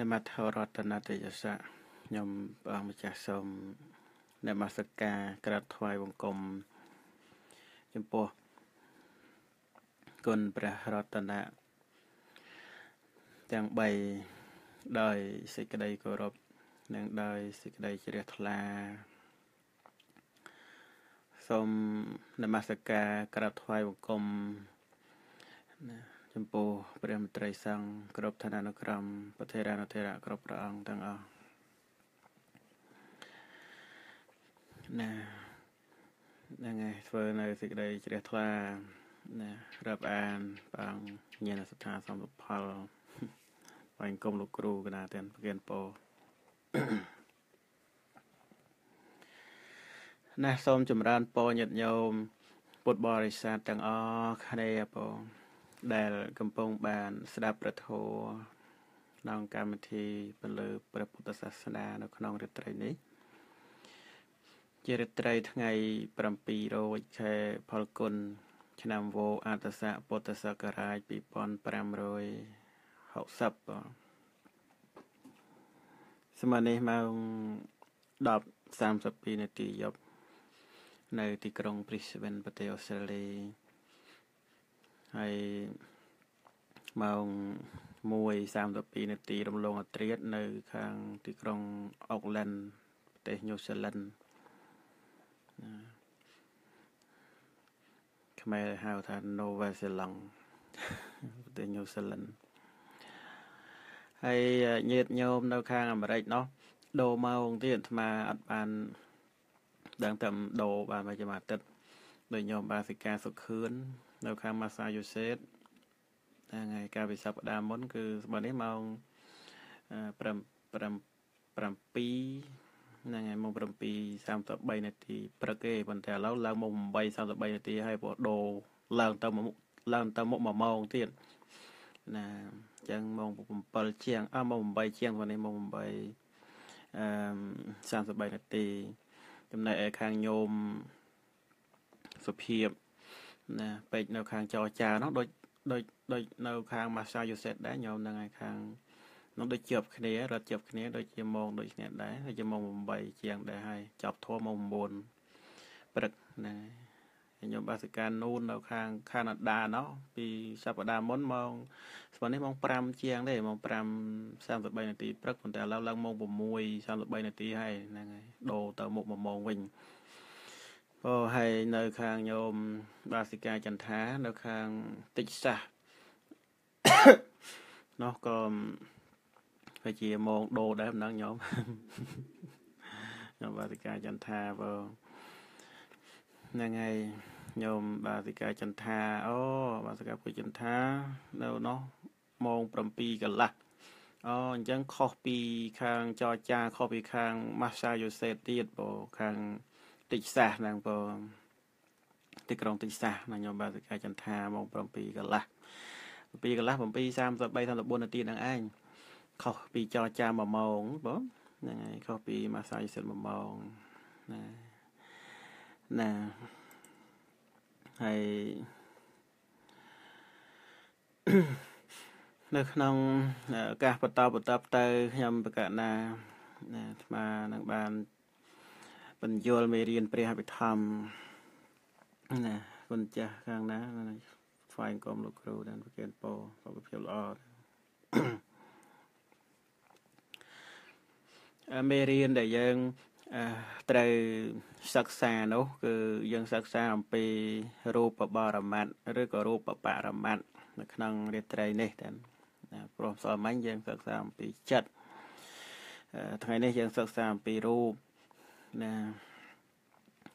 នមថរតនតយសៈខ្ញុំព្រះម្ចាស់សូមនមស្ការក្រាបថ្វាយបង្គំចំពោះគុណព្រះរតនៈទាំង3ដោយសេចក្តីគោរពនិងដោយសេចក្តីជ្រះថ្លាសូមនមស្ការក្រាបថ្វាយបង្គំណាចំពោះព្រះមន្ត្រីសង្ឃគ្រប់ឋានានុក្រមពធិរានុធិរៈគ្រប់ព្រះអង្គទាំងអស់ណាហ្នឹងហើយធ្វើនៅសេចក្តីជ្រះថ្លាណារាប់អានបងញាណសថាសំផល បាញ់គុំលោកគ្រូកណាទាំងប្រគិនពោណាសូមចម្រើនពរញាតញោមពុទ្ធបរិស័ទទាំងអស់គ្នាបងដែលកំពុងបាន ស្ដាប់ប្រធោក្នុងកម្មវិធីពលឺព្រះពុទ្ធសាសនានៅក្នុងរាត្រីនេះ ជារាត្រីថ្ងៃ7រោចខែផលគុណឆ្នាំវោអតស័កពុទ្ធសករាជ2560សម័យនេះម៉ោង10:32នាទីយប់នៅទីក្រុង Brisbane ប្រទេសអូស្ត្រាលីហើយម៉ោង1:32នាទីរំលងអត្រាតនៅ ខាង ទីក្រុងអុកឡែនប្រទេសញូហ្សេឡង់ខ្មែរហៅថា Nova Zealand ប្រទេសញូហ្សេឡង់ហើយញាតញោមនៅ ខាងអាមេរិកនោះដូរម៉ោងទៀតអាត្មាអត់បានដឹងតែដូរបានមួយចំអាទិត្យដោយញោមបាសិកាសុខឿននៅខាង Massachusetts ថ្ងៃការវិសាប្តាមុន គឺស្បើនេះម៉ោង5 7ហ្នឹងហើយម៉ោង7:33នាទីព្រឹកទេប៉ុន្តែឥឡូវឡើងម៉ោង8:33នាទីហើយបដូរឡើងទៅមុខឡើងទៅមុខ1ម៉ោងទៀតណាអញ្ចឹងម៉ោង7ជាងអម៉ោង8ជាងប៉ុន្តែម៉ោង8អឺ33នាទីចំណែកឯខាងញោមសុភាពណាពេកនៅខាងចរចាហ្នឹងដូចដូចដូចនៅខាង Massachusetts ដែរញោមហ្នឹងឯខាងនឹងដូចជាប់គ្នារត់ជាប់គ្នាដូចជាម៉ោងដូចគ្នាដែរដូចជាម៉ោង8ជាងដែរហើយចប់ធំម៉ោង9ព្រឹកណាញោមបាសិកានូននៅខាងកាណាដាណោះពីសប្តាហ៍មុនម៉ោងស្មើនេះម៉ោង5ជាងទេម៉ោង5 33នាទីព្រឹកប៉ុន្តែឥឡូវឡើងម៉ោង6 33នាទីហើយហ្នឹងហើយដូរទៅមុខមួយម៉ោងវិញអូហើយនៅ ខាងញោមបាសិកាចន្ទានៅខាងតិចសាសនោះក៏វាជាមងដូរដែរម្ដងញោមញោមបាសិកាចន្ទាបើហ្នឹងហើយញោមបាសិកាចន្ទាអូបាសិកាពុចន្ទានៅនោះម៉ោង7កន្លះអូអញ្ចឹងខុសពី ខាងចរចាខុសពីខាងម៉ាសាយូសេតទៀតបងខាងតិចសាសហ្នឹងបងទីក្រុងតិចសាសណាខ្ញុំបាទសិកាចន្ទាម៉ោង7កន្លះ7កន្លះ7:33 34នាទីហ្នឹងឯងខុសពីចរចា1ម៉ោងបងហ្នឹងហើយខុសពីម៉ាសាយសិន1ម៉ោងណាណាហើយនៅក្នុងឱកាសបន្តបន្តទៅខ្ញុំប្រកាសណាអាត្មានឹងបានបញ្យលមេរៀនព្រះវិធម្មណាគុណចាស់ខាងណាស្វែងគុំលោកគ្រូដែលប្រគិនពោសុខភាពល្អមេរៀនដែលយើងត្រូវសិក្សានោះ គឺយើងសិក្សាអំពីរូបបរមត្តឬក៏រូបបរមត្តនៅក្នុងរាត្រីនេះតែព្រោះស្អល់មិញយើងសិក្សាអំពីចិត្តថ្ងៃនេះយើងសិក្សាអំពីរូបណា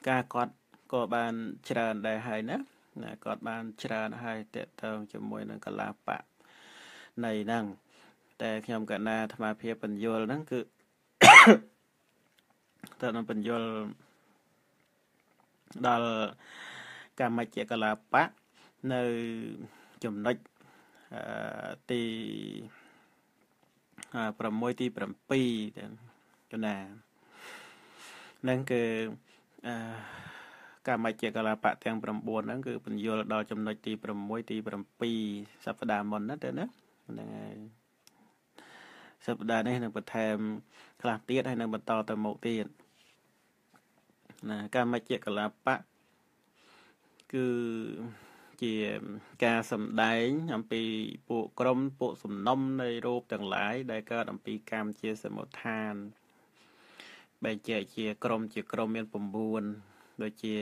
ការគាត់ក៏បានច្រើន ដែរហើយណាណាគាត់បានច្រើនហើយតកតងជាមួយនឹងកលាបៈនៃហ្នឹងតែខ្ញុំកណាអាត្មាភាពបញ្យលហ្នឹងគឺតើនឹងបញ្យលដល់កម្មជាកលាបៈនៅចំណុចទី6ទី7កណានឹងគឺអឺកម្មិជាកលាបៈទាំង9ហ្នឹងគឺពន្យល់ដល់ចំណុចទី6ទី7សព្ទាមុនណាទៅណាហ្នឹងហើយសព្ទានេះនឹងបន្ថែមខ្លះទៀតហើយនឹងបន្តទៅមុខទៀតណាកម្មិជាកលាបៈគឺជាការសំដែងអំពីពួកក្រុមពួកសំណុំនៃរូបទាំងឡាយដែលកើតអំពី កម្មជាសមុដ្ឋានបែងចែកជាក្រុមជាក្រុមមាន9ដូចជា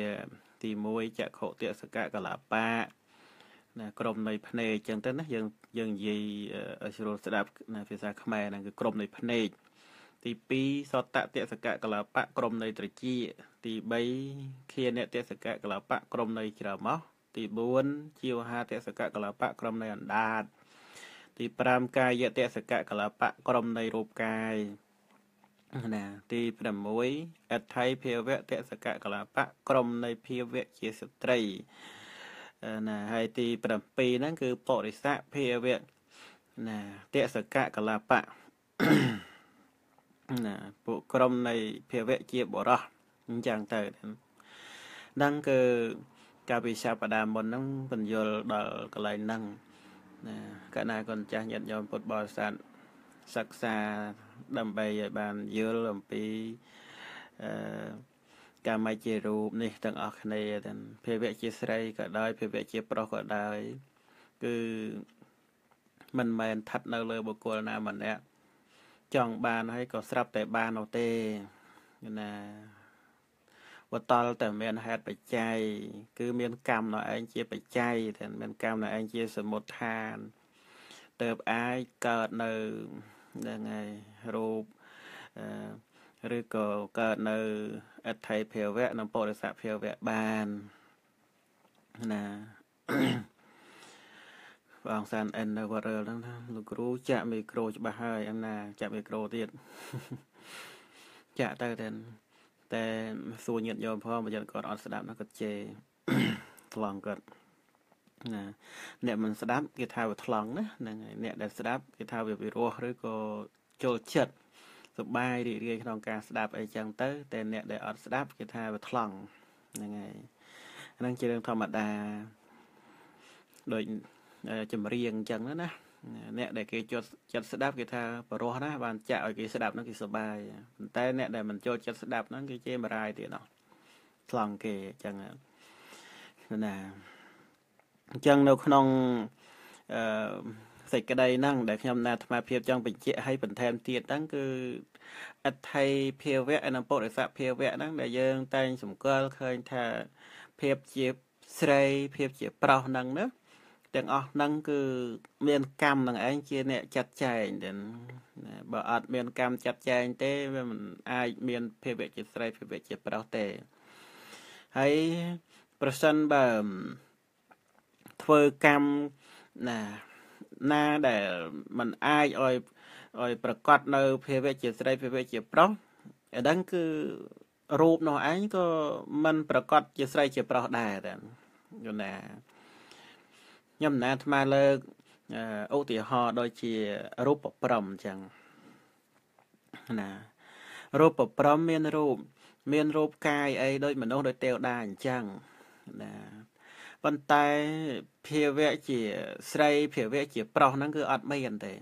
ទី1ចក្ខុទសកកលាបៈណា ក្រុមនៃភ្នែកអញ្ចឹងទៅណាយើងយើងនិយាយឲ្យស្រួលស្ដាប់ណាភាសាខ្មែរហ្នឹងគឺក្រុមនៃភ្នែកទី2សតតសកកលាបៈក្រុមនៃត្រជា ទី3ខានតសកកលាបៈក្រុមនៃច្រមោះទី4ជីវហាតសកកលាបៈក្រុមនៃអណ្ដាតទី5កាយតសកកលាបៈក្រុមនៃរូបកាយណា ទី6អដ្ឋ័យភាវៈតសកកលាបៈក្រុមនៃភាវៈជាស្ត្រីណាហើយទី7ហ្នឹងគឺបរិស័កភាវៈណាតសកកលាបៈណាពួកក្រុមនៃភាវៈជាបរោះអញ្ចឹងទៅហ្នឹងគឺកាលពីសប្តាហ៍មុនហ្នឹងពន្យល់ដល់កន្លែងហ្នឹងណាកណាកូនចាស់ញាតិញោមពុទ្ធបរិស័ទសិក្សាដើម្បីឲ្យបានយល់អំពីអឺកម្មិជារូបនេះទាំងអស់គ្នាទាំងភាវៈជាស្រីក៏ដោយភាវៈជា ប្រុសក៏ដោយគឺមិនមែនឋិតនៅលើបុគ្គលណាម្នាក់ចង់បានហើយក៏ស្រាប់តែបាននោះទេណាវតលតែមានហេតុបច្ច័យគឺ មាន កម្មនៅឯងជា បច្ច័យតែមានកម្មនៅឯងជា សមុទ្ឋានទៅអាចកើតនៅហ្នឹងហើយរូបឬក៏កើតនៅអដ្ឋិភាវៈនិងបរិស័កភាវៈបានណាបងសានអិននៅវត្តរើហ្នឹងណាលោកគ្រូចាក់មីក្រូច្បាស់ហើយអណា ចាក់មីក្រូទៀតចាក់ទៅតែតែសួរញាតយកផងបើយត់គាត់អត់ស្ដាប់ណាគាត់ជេរឆ្លងគាត់ណាអ្នកមិនស្ដាប់គេថាវាថ្លង់ណាហ្នឹងហើយអ្នកដែលស្ដាប់គេថាវាពិរោះឬក៏ចូលចិត្តសប្បាយរីករាយក្នុងការស្ដាប់អីចឹងទៅតែអ្នកដែលអត់ស្ដាប់គេថាវាថ្លង់ហ្នឹងហើយហ្នឹងជារឿងធម្មតាដូចចម្រៀងចឹងណាអ្នកដែលគេចូលចិត្តស្ដាប់គេថាបរោះណាបានចាក់ឲ្យគេស្ដាប់ហ្នឹងគេសប្បាយប៉ុន្តែអ្នកដែលមិនចូលចិត្តស្ដាប់ហ្នឹងគេជេរបារាយទៀតណោះថ្លង់គេចឹងណាអញ្ចឹងនៅ ក្នុងអឺសេចក្តីហ្នឹងដែលខ្ញុំណាអាត្មាភាពចង់បញ្ជាក់ឲ្យបន្ថែមទៀតហ្នឹងគឺអដ្ឋិភាវៈនិងពុរិសៈភាវៈហ្នឹងដែលយើងតែង សម្គាល់ឃើញថាភាពជាស្រីភាពជាប្រុសហ្នឹងណាទាំងអស់ហ្នឹងគឺ មាន កម្មនឹងឯងជា អ្នកចាត់ចែងបើអត់មាន កម្មចាត់ចែងទេវាមិនអាចមានភាវៈជាស្រីភាវៈជាប្រុសទេហើយប្រសិនបើធ្វើកម្មណាណាដែលมันអាចឲ្យឲ្យ ប្រកាសនៅភាវៈជាស្រីភាវៈជាប្រុសអាហ្នឹង គឺរូបនោះឯងក៏มันប្រកាសជាស្រី ជាប្រុសដែរដែរយល់ណាខ្ញុំណាអាត្មាលើកឧទាហរណ៍ដូចជារូបប្រំអញ្ចឹងណារូបប្រំមានរូប មានរូប កាយអីដូចមនុស្សដូចទេវតាអញ្ចឹងណាប៉ុន្តែភាវៈជា ស្រីភាវៈជាប្រុសហ្នឹងគឺអត់មានទេ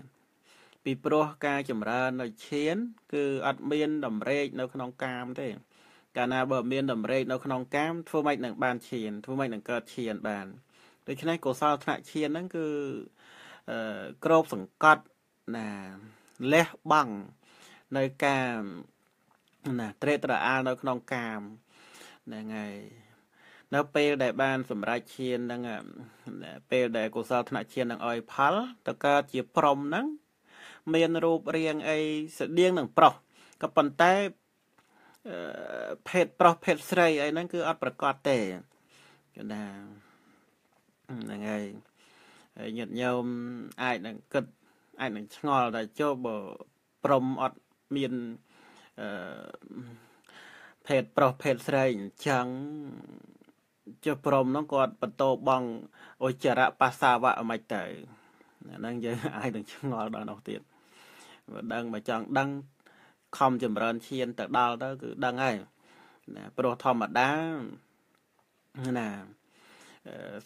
ពីព្រោះការចម្រើននៅឈាន គឺអត់មានតម្រេកនៅ ក្នុងកាមទេកាលណាបើមានតម្រេកនៅក្នុងកាមធ្វើម៉េចនឹងបានឈានធ្វើម៉េចនឹងកើតឈានបានដូច្នេះកុសលធ្នាក់ឈានហ្នឹងគឺអឺក្របសង្កត់ណាលះបង់នៅកាមណាត្រេតត្រអាលនៅក្នុងកាមហ្នឹងហើយនៅពេលដែលបានសម្រេចឈាននឹងពេលដែលកុសលធ្នាក់ឈាននឹងអោយផលតើកើតជាព្រំហ្នឹងមានរូបរាងអីស្តៀងនឹងប្រុសក៏ប៉ុន្តែភេទប្រុសភេទស្រីអីហ្នឹងគឺអត់ប្រកាសទេគឺថាហ្នឹងហើយញាតិញោមអាចនឹងគិតអាចនឹងឆ្ងល់តែចូលបើព្រមអត់មានអឺភេទប្រុសភេទស្រីអញ្ចឹងចុះព្រមហ្នឹងគាត់បន្តបងអុចរៈបាសាវៈមិនទៅអាហ្នឹងយើងអាចនឹងឆ្ងល់ដល់នោះទៀតបើដឹងមកចង់ ដឹងខំចម្រើនឈានទៅដល់ទៅគឺដឹងហើយណាព្រោះធម្មតាណា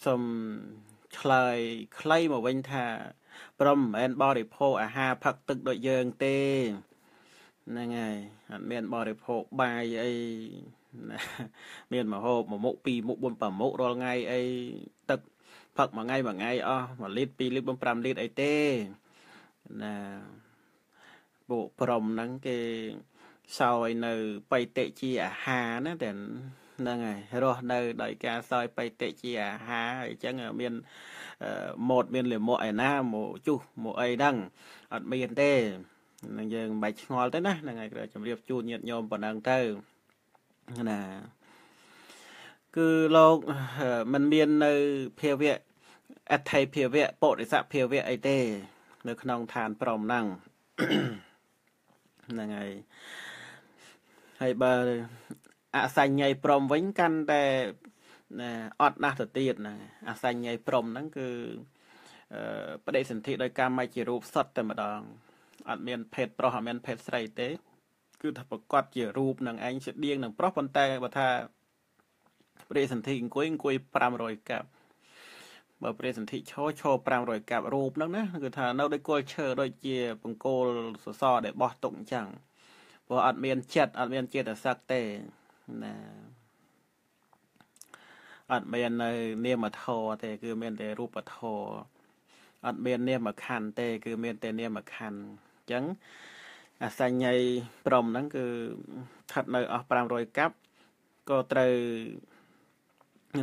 សូមឆ្លើយខ្លីមកវិញថាព្រមមិនមែនបរិភោគអាហារផឹកទឹកដូចយើងទេហ្នឹងហើយអត់មានបរិភោគបាយអីមានមហូបមួយមុខពីរមុខបួនប្រមុខរាល់ថ្ងៃអីទឹក ផឹកមួយថ្ងៃមួយថ្ងៃអស់1លីត្រ2លីត្រ5លីត្រអីទេណាពួកព្រមហ្នឹងគេសោយនៅបៃតិជាអាហារណាតែហ្នឹងហើយរស់នៅ ដោយការសោយបៃតិជាអាហារអញ្ចឹងមានម៉ូតមានលិមក់ឯណាមកជុះមកអីហ្នឹងអត់មានទេនឹងយើងមិនបាច់ឆ្ងល់ទេណាហ្នឹងហើយគ្រាន់ជម្រាបជូនញាតិញោមប៉ុណ្ណឹងទៅណា គឺលោកมันមាន នៅ ភាវៈអថ័យភាវៈបរិស័កភាវៈអីទេ នៅក្នុងឋានព្រមហ្នឹងហ្នឹងហើយហើយបើ អសញ្ញ័យព្រមវិញកាន់តែអត់ណាស់ទៅទៀតហ្នឹងអសញ្ញ័យព្រមហ្នឹងគឺបដិសន្ធិដោយកម្មជារូបសត្វតែម្ដងអត់មាន ភេទប្រុសអត់មាន ភេទស្រីទេគឺថាប្រកាសជារូបនឹងឯងជាដៀងនឹងប្រុសប៉ុន្តែបើថាព្រះសន្ធិអង្គុយអង្គុយ500កាប់បើព្រះសន្ធិឈរឈរ500កាប់រូបហ្នឹងណាគឺថានៅដូចគល់ឈើដូចជា បង្គោលសសរ ដែលបោះទុកអញ្ចឹងព្រោះអត់មានចិត្តអត់មានចេតសឹកទេណាអត់មាននៅ នាមធរទេ គឺ មានតែរូបធរអត់មាន នាមខណ្ឌទេ គឺមានតែនាមខណ្ឌអញ្ចឹងអាសញ្ញ័យព្រមហ្នឹងគឺស្ថិតនៅអស់500កាប់ក៏ត្រូវ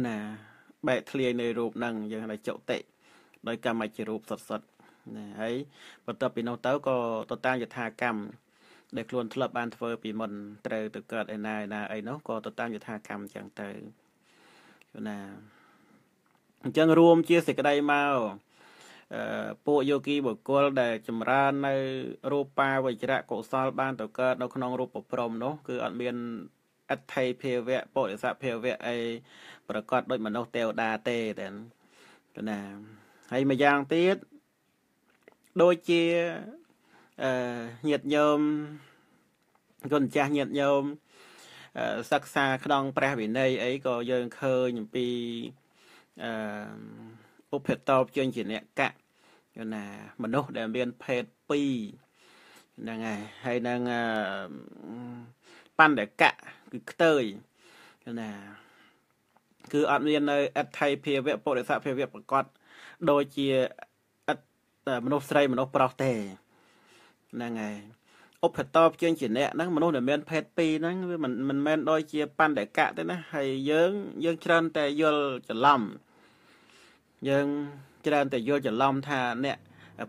ណា បែកធ្លាយនៅរូបហ្នឹងយើងហៅចុតិដោយកម្មជារូបសុតសុតណាហើយបន្ទាប់ពីនោះទៅក៏ទៅតាមយថាកម្មដែលខ្លួនធ្លាប់បានធ្វើពីមុនត្រូវទៅកើតឯណាឯណាអីនោះក៏ទៅតាមយថាកម្មអញ្ចឹងទៅណាអញ្ចឹង រួមជាសេចក្តីមកពួកយោគីបុគ្គលដែលចម្រើននៅរូបាវជ្រៈកុសលបានទៅកើតនៅក្នុងរូបព្រំនោះគឺអត់មានអដ្ឋិភាវៈពុរិសភាវៈអីប្រកបដោយមនុស្សទេវតាទេតែណាហើយម្យ៉ាងទៀតដូចជាអឺញាតញោមគុណចាស់ញាតញោមសិក្សាក្នុងព្រះវិន័យអីក៏យើងឃើញអំពីអឺឧបេតោបជនជាអ្នកកៈណា មនុស្សដែល មានភេទ2ហ្នឹងហើយហើយនឹងបណ្ឌកៈគឺខ្ទើយណា គឺអត់មាននៅអដ្ឋិភាវៈពុរិសភាវៈប្រកបដូចជាអត្តមនុស្សស្រី មនុស្សប្រុសទេហ្នឹងហើយឧបតបជាងជាអ្នកហ្នឹងមនុស្សដែលមានភេទពីរហ្នឹងវាមិនមិនមែនដូចជាបណ្ឌកៈទេណាហើយយើងយើងច្រើនតែយល់ច្រឡំយើងច្រើនតែយល់ច្រឡំថាអ្នក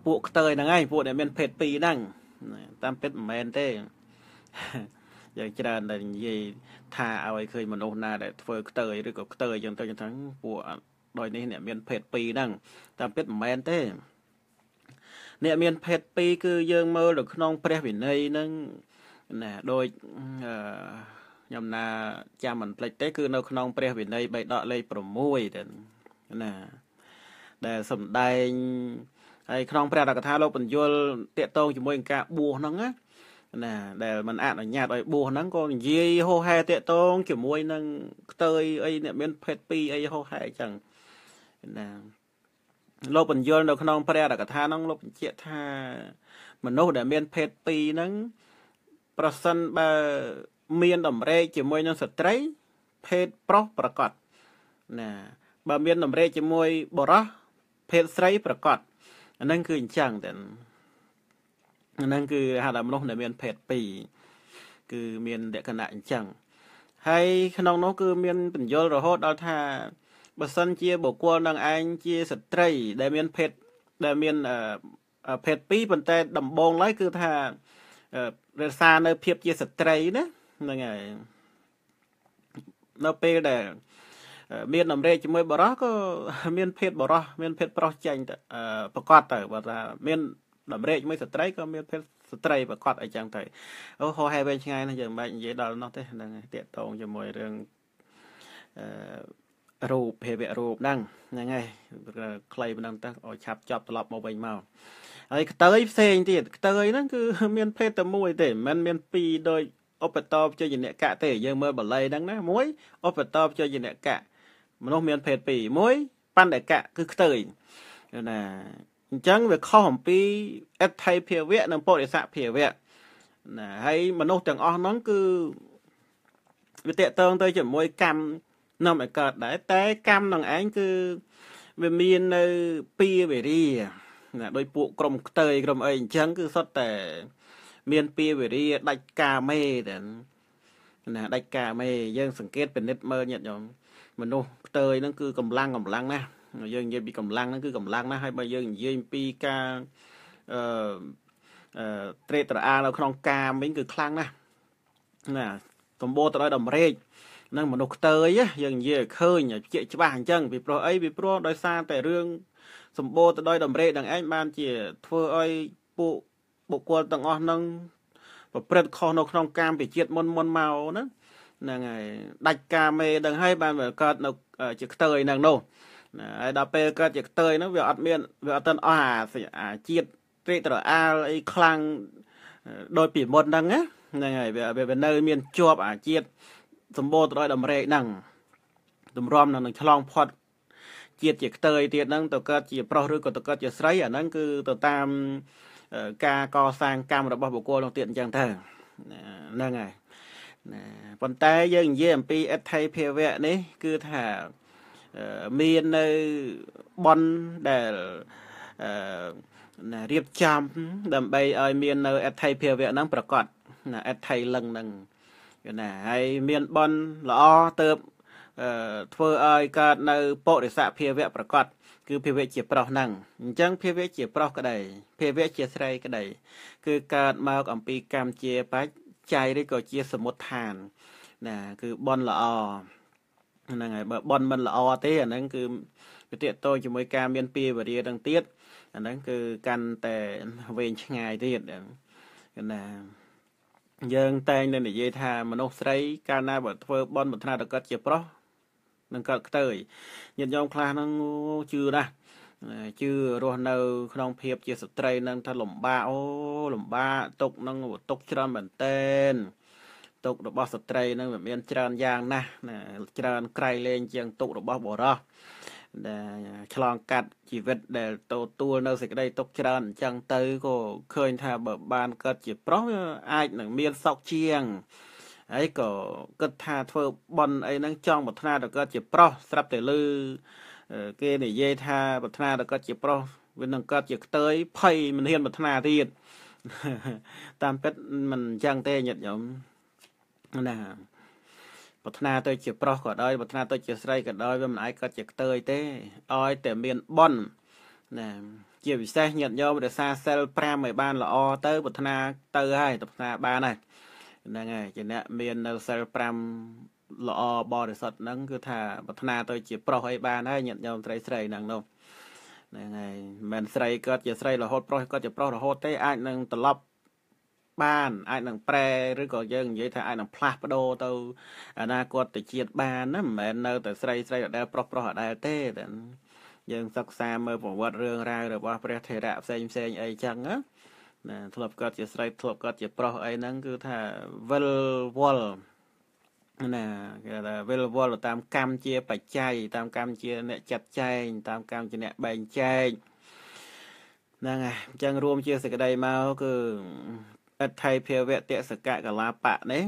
ពួកខ្ទើយហ្នឹងឯងពួកដែលមាន ភេទ2ហ្នឹងតាមពិតមិនមែនទេយ៉ាងច្រើនតែនិយាយ ថាឲ្យឃើញមនុស្សណាដែលធ្វើខ្ទើយឬក៏ខ្ទើយអញ្ចឹងទៅចឹងថាពួកដោយនេះអ្នកមានភេទ2ហ្នឹងតាមពិតមិនមែនទេអ្នក មាន ភេទ2គឺយើងមើលនៅក្នុង ព្រះវិន័យហ្នឹងណាដូចខ្ញុំណាចាំមិនភ្លេចទេគឺនៅក្នុង ព្រះវិន័យ3ដកលេខ6ទៅណាដែលសំដែងហើយក្នុង ព្រះរកថាលោកបញ្យលតាកតងជាមួយនឹងការបួសហ្នឹងណាណាដែលมันអនុញ្ញាតឲ្យបួសហ្នឹងក៏និយាយហោហែតាកតងជាមួយនឹងខ្ទើយអីអ្នកមាន ភេទ2អីហោហែអញ្ចឹងណាលោកបញ្យលនៅក្នុងព្រះរកថាហ្នឹងលោកបញ្ជាក់ថា មនុស្សដែលមាន ភេទ2ហ្នឹងប្រសិនបើមានតម្រេកជាមួយនឹងស្ត្រី ភេទប្រុសប្រកបណា បើមាន តម្រេកជាមួយបរោះភេទស្រីប្រកបអានឹងគឺអញ្ចឹងតែអានឹងគឺហៅថាមនុស្សដែលមាន ភេទ2គឺ មានលក្ខណៈអញ្ចឹងហើយ ក្នុងនោះគឺ មាន បញ្យលរហូតដល់ថាបើសិនជាបុគ្គលនឹងឯងជាស្ត្រី ដែល មាន ភេទដែលមានភេទ2ប៉ុន្តែដំបងឡើយគឺថារសារនៅ ភាពជាស្ត្រីណាហ្នឹងហើយនៅពេលដែលមានអំរេជាមួយបរោះក៏មាន ភេទបរោះមានភេទប្រុសចាញ់ទៅប្រកាសទៅបើថាមានតម្រេចមួយស្ត្រីក៏មានភេទស្ត្រីប្រកាសអីចឹងទៅអូហោហែវែងឆ្ងាយណាស់យើងមិនបាច់និយាយដល់នោះទេហ្នឹងតាកតងជាមួយរឿងអឺរូបភេវៈរូបហ្នឹងហ្នឹងហើយខ្លីប៉ុណ្ណឹងទៅឲ្យឆាប់ចប់ត្រឡប់មកវិញមកហើយខ្ទើយផ្សេងទៀតខ្ទើយហ្នឹងគឺមានភេទតែមួយទេមិនមានពីរដោយឧបតោបជញ្ញកៈទេយើងមើលបល័យហ្នឹងណាមួយឧបតោបជញ្ញកៈមនុស្សមានភេទពីរមួយបណ្ឌកៈគឺខ្ទើយណាអញ្ចឹងវាខុសអំពីអដ្ឋិភាវៈនិងពុរិស័កភាវៈណាហើយមនុស្សទាំងអស់ហ្នឹងគឺវាតកតងទៅជាមួយកម្មនាំឲ្យកើតដែរតែកម្មនឹងឯងគឺវាមាននៅពីវេរាណា ដោយពួកក្រុមខ្ទើយក្រុមអីអញ្ចឹងគឺសុទ្ធតែមានពីវេរាដាច់ការមេតែណាដាច់ការមេយើង សង្កេតពិនិត្យមើលញាតិញោមមនុស្សផ្ទើយហ្នឹងគឺកម្លាំងកម្លាំងណាស់យើងនិយាយពីកម្លាំងហ្នឹងគឺកម្លាំងណាស់ហើយបើយើងនិយាយពីការអឺអឺត្រេកត្រអាលនៅក្នុងកាមវិញគឺខ្លាំងណាស់ណាតំបោទៅដោយតម្រេកនឹងមនុស្សខ្ទើយយើងនិយាយឃើញជាច្បាស់អញ្ចឹងពីព្រោះអីពីព្រោះដោយសារតែរឿងសម្បូរទៅដោយតម្រេកទាំងឯងបានជា ធ្វើឲ្យពួកបុគ្គលទាំងអស់នឹងប្រព្រឹត្តខុសនៅក្នុងកម្មវិជាតិមុនមុនមកណាហ្នឹងហើយដាច់ការមេហ្នឹងហើយបានវាកើត នៅជាខ្ទើយហ្នឹងនោះហើយដល់ពេល កើតជាខ្ទើយហ្នឹងវាអត់មានវាអត់ទាន់អស់អាអាជាតិត្រេកត្រអាលអីខ្លាំងដោយពីមុនហ្នឹងណាហ្នឹងហើយវាវានៅមាន ជាប់អាជាតិសម្បូរទៅដោយដំរែកហ្នឹងទម្រាំនឹងឆ្លងផុតជាតិជាខ្ទើយទៀតហ្នឹងទៅកើតជាប្រុសឬក៏ទៅកើតជាស្រីអាហ្នឹងគឺទៅតាមការកសាងកម្មរបស់បុគ្គលនោះទៀតអញ្ចឹងទៅហ្នឹងហើយណាប៉ុន្តែយើងនិយាយអំពីអដ្ឋិភាវៈនេះ គឺថាមាននៅបនដែលណារៀបចំដើម្បីឲ្យមាននៅអដ្ឋិភាវៈហ្នឹងប្រកបណាអដ្ឋិលឹងហ្នឹងណាហើយមានបនល្អទៅធ្វើឲ្យកើតនៅពុរិស័កភាវៈប្រកបគឺភាវៈជាប្រុសហ្នឹងអញ្ចឹងភាវៈជាប្រុសក្តីភាវៈជាស្រីក្តីគឺកើតមកអំពីកម្មជាបច្ចច័យឬក៏ជាសមុដ្ឋានណា គឺបនល្អហ្នឹងហើយបើបនមិនល្អទេអាហ្នឹងគឺវាតេតោជាមួយការមានពីវរិយនឹងទៀតអាហ្នឹងគឺកាន់តែវែងឆ្ងាយទៀតណាយើងតែងតែនិយាយថាមនុស្សស្រីកាលណាបើធ្វើបនមិនថាតកត់ជាប្រុសនឹងកើតខ្ទើយញាតិញោមខ្លះហ្នឹងជឿណាស់ជឿរស់នៅ ក្នុងភាពជាស្ត្រីនឹងថាលំបាកអូលំបាកទុកនឹងទុកច្រើនមែនតែនទុករបស់ស្ត្រីនឹងវាមានច្រើនយ៉ាងណាស់ណាច្រើនក្រៃលែងជាងទុករបស់បុរសដែលឆ្លងកាត់ជីវិតដែលទទួលនៅសេចក្តីទុកច្រើនអញ្ចឹងទៅក៏ឃើញថាបើបានកើតជាប្រុសវាអាចនឹងមានសោកជាងហើយក៏គិតថាធ្វើបន់អីហ្នឹងចង់ប្រាថ្នាទៅកើតជាប្រុសស្រាប់តែលឺគេនិយាយថាប្រាថ្នាតែគាត់ជាប្រុសវានឹងកើតជាខ្ទើយភ័យមិនហ៊ានប្រាថ្នាទៀតតាមពិតមិនអញ្ចឹងទេញាតិញោមណាប្រាថ្នាទៅជាប្រុសក៏ដោយប្រាថ្នាទៅជាស្រីក៏ដោយវាមិនអាចកើតជាខ្ទើយទេឲ្យតែមានបុណ្យណាជាពិសេសញាតិញោមរក្សាសិល5ឲ្យបានល្អទៅប្រាថ្នាទៅហើយប្រាថ្នាបានហើយហ្នឹងហើយជាអ្នក មាននៅសិល5ល្អបរិសុទ្ធហ្នឹងគឺថាប្រាថ្នាទៅជាប្រុសអីបានហើយញាតិញោមស្រីស្រីហ្នឹងនោះហ្នឹងហើយមិនស្រីគាត់ជាស្រីរហូតប្រុសគាត់ជាប្រុសរហូតទេអាចនឹងត្រឡប់បានអាចនឹងប្រែឬក៏យើងនិយាយថាអាចនឹងផ្លាស់ប្ដូរទៅអនាគតទៅជាតិបានណាមិនមែននៅតែស្រីស្រីដដែលប្រុសប្រុសដដែលទេតែយើងសិក្សាមើលប្រវត្តិរឿងរ៉ាវរបស់ព្រះថេរៈផ្សេងផ្សេងអីចឹងណាណាធ្លាប់គាត់ជាស្រី ធ្លាប់គាត់ជាប្រុសអីហ្នឹងគឺថាវិលវល់ណាគេថា available តាមកម្មជាបច្ច័យតាមកម្មជាអ្នកចាត់ចែងតាមកម្មជាអ្នកបែងចែកហ្នឹងហើយអញ្ចឹងរួមជាសេចក្តីមកគឺអដ្ឋិភាវៈតិសកកលាបៈនេះ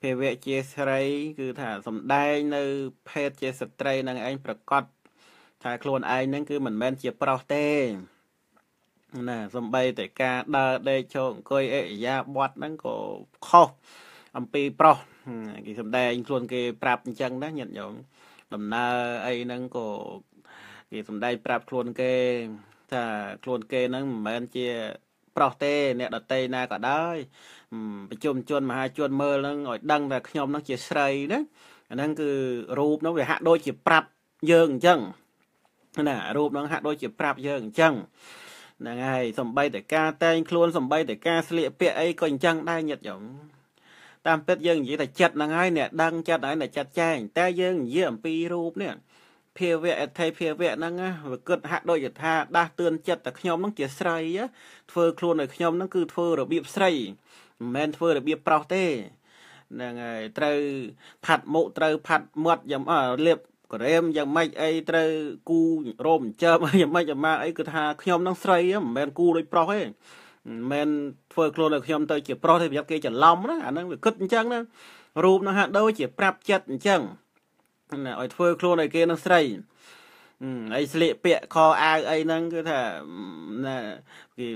ភាវៈជាស្រី គឺថាសំដែងនៅ ភេទជាស្ត្រី នឹងឯងប្រកបថាខ្លួនឯងហ្នឹងគឺមិនមែនជាប្រុសទេណាសំបីតែការដើរដេកឈរអង្គុយអេយាបត់ហ្នឹងក៏ខុសអំពីប្រុសគេសំដែងខ្លួនគេប្រាប់អញ្ចឹងណាញាតិញោមដំណើរអីហ្នឹងក៏គេសំដែងប្រាប់ខ្លួនគេថាខ្លួនគេហ្នឹងមិនមែនជាប្រុសទេ អ្នកដតីណាក៏ដោយប្រជុំជនមហា ជនមើលហ្នឹងឲ្យដឹងថាខ្ញុំហ្នឹងជាស្រីណាអាហ្នឹងគឺរូបហ្នឹងវាហាក់ដូចជាប្រាប់យើងអញ្ចឹងណារូបហ្នឹងហាក់ដូចជាប្រាប់យើងអញ្ចឹងហ្នឹងហើយសំបីតការតែងខ្លួនសំបីតការស្លៀកពាក់អីក៏អញ្ចឹងដែរញាតិញោមតាមពិតយើងនិយាយតែចិត្តហ្នឹងហើយអ្នកដឹងចិត្តហើយអ្នកចាត់ចែងតែយើងនិយាយអំពីរូបនេះភាវៈអធិភាវៈហ្នឹងវាគិតហាក់ដូចថាដាស់តឿនចិត្តតែខ្ញុំហ្នឹងជាស្រីធ្វើខ្លួនឲ្យខ្ញុំហ្នឹងគឺធ្វើរបៀបស្រីមិនមែនធ្វើរបៀបប្រុសទេហ្នឹងហើយត្រូវផាត់មុខត្រូវផាត់មាត់យ៉ាងលៀបក្រែមយ៉ាងម៉េចអីត្រូវគូរោមចើបយ៉ាងម៉េចយ៉ាងម៉ាអីគឺថាខ្ញុំនឹងស្រីមិនមែនគូរដូចប្រុសទេមិនធ្វើខ្លួនឲ្យខ្ញុំទៅជាប្រុសទេប្រយ័ត្នគេច្រឡំណាអាហ្នឹងវាគិតអញ្ចឹងណារូបហ្នឹងហាក់ដូចជាប្រាប់ចិត្តអញ្ចឹងណាឲ្យធ្វើ ខ្លួនឲ្យគេនឹងស្រីអីស្លៀកពាក់ខោអាវអីហ្នឹងគឺថាណាគេ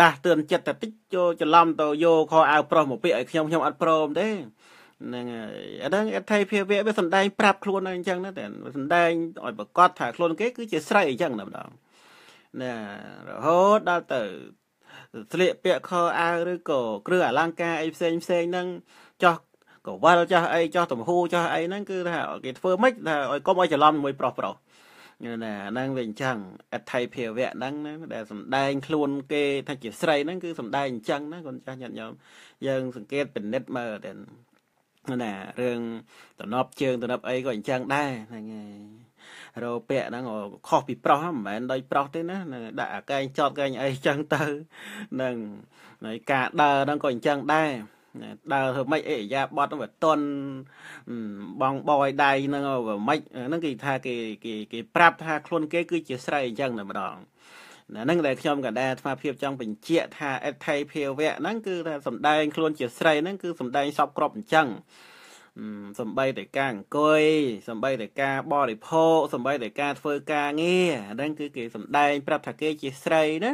ដាស់ទឿនចិត្តតែតិចចូលច្រឡំទៅយកខោអាវប្រុសមកពាក់ឲ្យខ្ញុំខ្ញុំអត់ព្រមទេហ្នឹងហើយអាហ្នឹងអត្ថិភាវៈវាសំដែងប្រាប់ខ្លួនអញ្ចឹងណាតែសំដែងឲ្យប្រកាសថាខ្លួនគេគឺជាស្រីអញ្ចឹងណាម្ដងណារហូតដល់ទៅស្លៀកពាក់ខោអាវឬក៏គ្រឿងអលង្ការអីផ្សេងផ្សេងហ្នឹងចោះកវលចោះអីចោះទំហូចោះអីហ្នឹងគឺ ថា គេធ្វើម៉េចថាឲ្យកុំឲ្យច្រឡំជាមួយប្រុសប្រុសណាហ្នឹងវាអញ្ចឹងអថ័យភាវៈហ្នឹងដែលសំដែងខ្លួនគេថាជាស្រីហ្នឹងគឺសំដែងអញ្ចឹងណាកូនចាស់ញាតិញោមយើងសង្កេតពិនិត្យមើលទៅណារឿងតំណប់ជើងតំណប់អីក៏អញ្ចឹងដែរហ្នឹងហើយរោពាក់ហ្នឹងខុសពីប្រុសមិនមែនដោយប្រុសទេណាដាក់កែងចតកែងអីចឹងទៅនឹងហើយការដើរហ្នឹងក៏អញ្ចឹងដែរដើរធ្វើម៉េចអេយ៉ាបត់វាតន់បងបយដៃហ្នឹងវាម៉េចហ្នឹងគេថា គេគេគេប្រាប់ថាខ្លួនគេគឺជាស្រីអញ្ចឹងតែម្ដងណាហ្នឹងដែលខ្ញុំកណ្ដាអាត្មាភាពចង់បញ្ជាក់ថាអិដ្ឋិភាវៈហ្នឹងគឺថាសំដែងខ្លួនជាស្រីហ្នឹងគឺសំដែងសពគ្រប់អញ្ចឹងសំបីតែការអង្គុយសំបីតែការបរិភោគសំបីតែការធ្វើការងារហ្នឹង គឺគេសំដែងប្រាប់ថាគេជាស្រីណា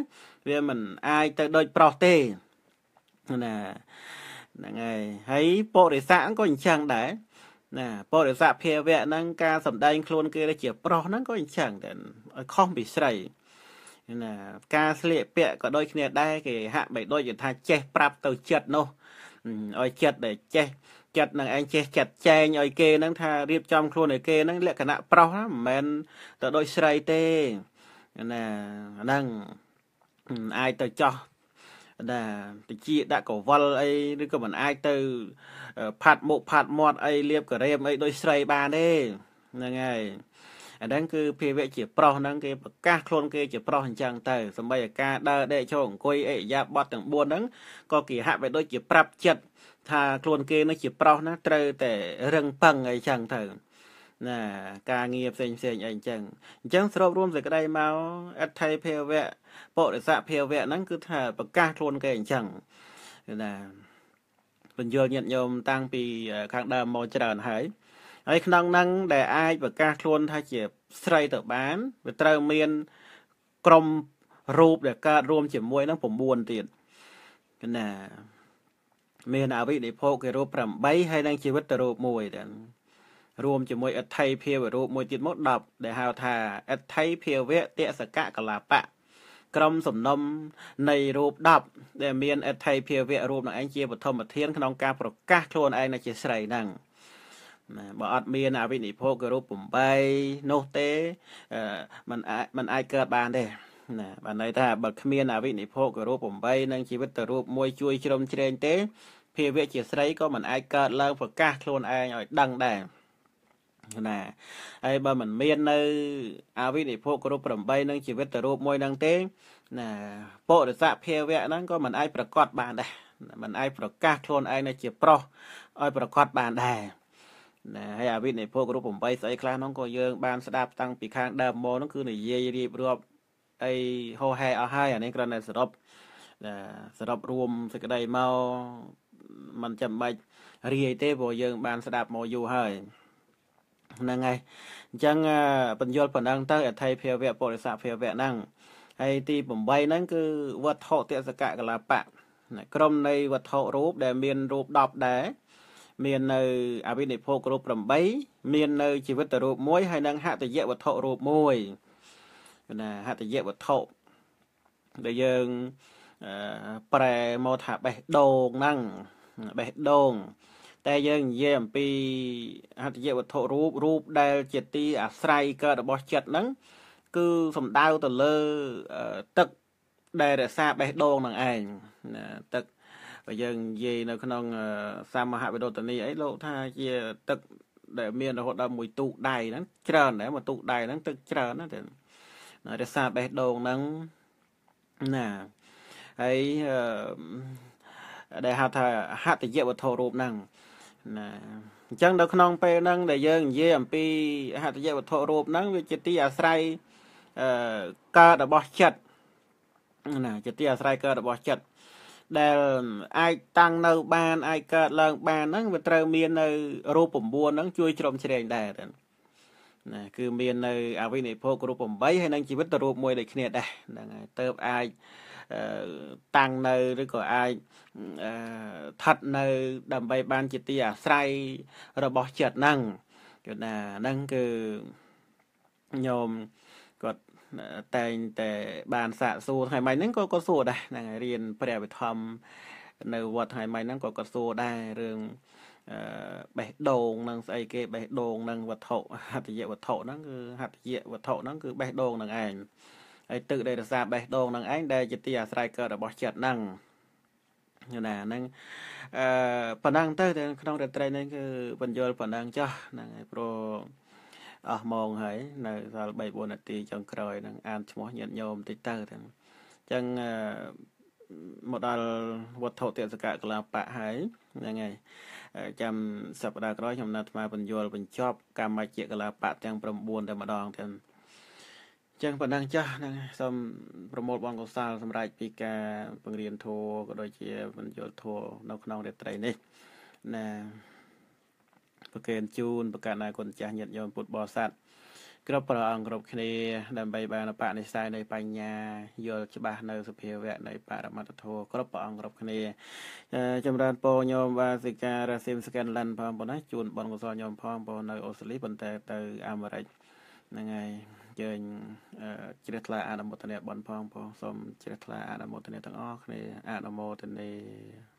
វាមិនអាចទៅដូចប្រុសទេណាហ្នឹងហើយហើយពុរិស័កក៏អញ្ចឹងដែរណាពុរិស័កភាវៈហ្នឹងការសំដែងខ្លួនគេជាប្រុសហ្នឹងក៏អញ្ចឹងដែរឲ្យខុសពីស្រីណាការស្លៀកពាក់ក៏ដូចគ្នា ដែរគេហាក់បីដូចថាចេះប្រាប់ទៅចិត្តនោះឲ្យចិត្តដែលចេះចិត្តនឹងឯងចេះចាត់ចែងឲ្យគេហ្នឹងថារៀបចំខ្លួនឲ្យគេហ្នឹងលក្ខណៈប្រុសមិនមែនទៅដូច ស្រីទេណាហ្នឹងអាចទៅចោះណាតិចដាក់កវលអីឬក៏មិនអាចទៅផាត់មុខផាត់មាត់អីលៀបការ៉េមអីដូចស្រីបានទេហ្នឹងហើយអាហ្នឹងគឺភាវៈជាប្រុសហ្នឹងគេប្រកាសខ្លួនគេជាប្រុសអញ្ចឹងទៅសម្បីអាការដើរដេកចូលអង្គុយអេយ៉ាបត់ទាំង4ហ្នឹងក៏គេហាក់បីដូចជាប្រាប់ចិត្តថាខ្លួនគេនឹងជាប្រុសណាត្រូវតែរឹងប៉ឹងអីចឹងទៅណាការងារផ្សេងផ្សេងអីអញ្ចឹងអញ្ចឹងសរុបរួមសេចក្តីមកអដ្ឋិភាវៈបុរិសៈភាវៈហ្នឹងគឺថាប្រកាសខ្លួនគេអញ្ចឹងណាបញ្យល់ញាតញោមតាំងពីខាងដើមមកច្រើនហើយហើយក្នុងនឹងដែលអាចប្រកាសខ្លួនថា ជា ស្រីទៅបានវាត្រូវមានក្រុមរូបដែលកើតរួមជាមួយនឹង9ទៀតណាមានអវិនិភោគគេរូប8ហើយនឹងជីវិតទៅរូប1ទៀតរួមជាមួយអដ្ឋិភាវរូបមួយទៀតមក10ដែលហៅថាអដ្ឋិភាវៈតសកកលាបៈក្រុមសំណុំនៃរូប10ដែលមានអដ្ឋិភាវៈរូបនឹងឯងជាបឋមធានក្នុងការប្រកាសខ្លួនឯងជាស្រីហ្នឹងបើអត់មានអវិនិភោគរូប8នោះទេมันអាចมันអាចកើតបានទេណាបានន័យថាបើគ្មានអវិនិភោគរូប8និងជីវិតរូបមួយជួយជ្រោមជ្រែងទេភាវៈជាស្រីក៏មិនអាចកើតឡើងប្រកាសខ្លួនឯងឲ្យដឹងដែរណាហើយបើមិនមាននៅអវិនិភោគរូប8និងជីវិតរូបមួយនឹងទេណាពុរិសៈភាវៈហ្នឹងក៏មិនអាចប្រកាសបានដែរមិនអាចប្រកាសខ្លួនឯងនៅជា ប្រុសឲ្យប្រកាសបានដែរណាហើយអាវិនិភោគរូប8ស្អីខ្លះហ្នឹងក៏យើង បាន ស្ដាប់តាំងពីខាងដើមមកហ្នឹងគឺនិយាយរៀបរាប់អីហោហែអស់ហើយអានេះគ្រាន់តែសរុបណាសរុបរួមសេចក្តីមកมันចាំបាច់រាយទេព្រោះយើងបានស្ដាប់មកយូរហើយហ្នឹងហើយអញ្ចឹងបញ្យលប៉ុណ្ណឹងទៅអធិភាវៈបរិស័កភាវៈហ្នឹងហើយទី8ហ្នឹងគឺវត្ថុតសកកលាបៈក្រុមនៃវត្ថុរូបដែលមានរូប10ដែរមាននៅអវិនិភោគរូប8មាននៅជីវិតរូប1ហើយនិងហតយវត្ថុរូប1ណាហតយវត្ថុដែលយើងប្រែមកថាបេះដូងហ្នឹងបេះដូងតែយើងនិយាយអំពីហត្ថយវត្ថុរូបរូបដែល ជាទី អាស្រ័យកើតរបស់ចិត្តហ្នឹងគឺសំដៅទៅលើទឹកដែលរក្សាបេះដូងនឹងឯងទឹកបើយើងនិយាយនៅក្នុងសាមហវិរតនីអីលោក ថាជាទឹកដែលមានរហូតដល់មួយទូកដៃហ្នឹងច្រើនដែរមួយទូកដៃហ្នឹងទឹកច្រើនណាស់ទៅរសាបេះដូងហ្នឹងណាហើយដែលហៅថាហតយវត្ថុរូបហ្នឹងណាអញ្ចឹងនៅក្នុងពេលហ្នឹងដែលយើងនិយាយអំពីហតយវត្ថុរូបហ្នឹងវាជាទីអាស្រ័យកើតរបស់ចិត្តណាជាទីអាស្រ័យកើតរបស់ចិត្តដែលអាចតាំងនៅបានអាចកើតឡើងបានហ្នឹងវាត្រូវមាននៅរូប9ហ្នឹងជួយជ្រោមជ្រែងដែរណាគឺមាននៅអវិនិភោគរូប8ហើយនឹងជីវិតទៅរូបមួយដូចគ្នាដែរហ្នឹងហើយតើបអាចតាំងនៅឬក៏អាចឋិតនៅដើម្បីបានជាទីអាស្រ័យរបស់ចិត្តហ្នឹងគឺណាហ្នឹងគឺញោមគាត់តែងតែបានសាកសួរថ្ងៃមិញហ្នឹងក៏គាត់សួរដែរហ្នឹងហើយរៀនព្រះវិធម្មនៅវត្តថ្ងៃមិញហ្នឹងក៏គាត់សួរដែររឿងអឺបេះដូងនឹងស្អីគេបេះដូងនឹងវត្ថុហត្ថយវត្ថុហ្នឹងគឺហត្ថយវត្ថុហ្នឹងគឺបេះដូងនឹងឯងហើយទឹកដែលរសាបេះដូងនឹងឯងដែលជាទីអាស្រ័យកើតរបស់ចិត្តហ្នឹងយល់ណាហ្នឹងអឺប៉ុណ្ណឹងទៅ ក្នុងរត្រីនេះគឺបញ្យល់ប៉ុណ្ណឹងចោះហ្នឹងហើយព្រោះអស់ម៉ោងហើយនៅសល់3 4នាទីចុងក្រោយហ្នឹងអានឈ្មោះញាតិញោមតិចទៅទាំងអញ្ចឹងមកដល់វត្ថុទិសកកលាបៈហើយហ្នឹងហើយចាំសប្តាហ៍ក្រោយខ្ញុំនៅអាត្មាបញ្យលបញ្ចប់កម្មជាកលាបៈទាំង9តែម្ដងទាំងចឹងប៉ុណ្ណឹងចាស់ហ្នឹងសូមប្រមូលបងកុសលសម្រាប់ពីការបង្រៀនធัวក៏ដូចជា បញ្យលធัวនៅក្នុងរាត្រីនេះណាប្រគេនជូនប្រកាន់ណាគុណចាស់ញាតិញោមពុទ្ធបរិស័ទគ្រប់ប្រអង្គគ្រប់គ្នាដើម្បីបានបនិស្ស័យនៃបញ្ញាយល់ច្បាស់នៅសភាវៈនៃបរមត្តធម៌គ្រប់ប្រអង្គគ្រប់គ្នា ចម្រើនពរញោមវាសិការសិមស្កេនឡាន់ផងប៉ុណ្ណាជូនបងកុសលញោមផងបងនៅអូស្ត្រាលីប៉ុន្តែទៅអាមេរិកហ្នឹងហើយជើញជ្រះថ្លាអនុមោទនាបនផងផងសូមជ្រះថ្លាអនុមោទនាទាំងអស់គ្នាអនុមោទនា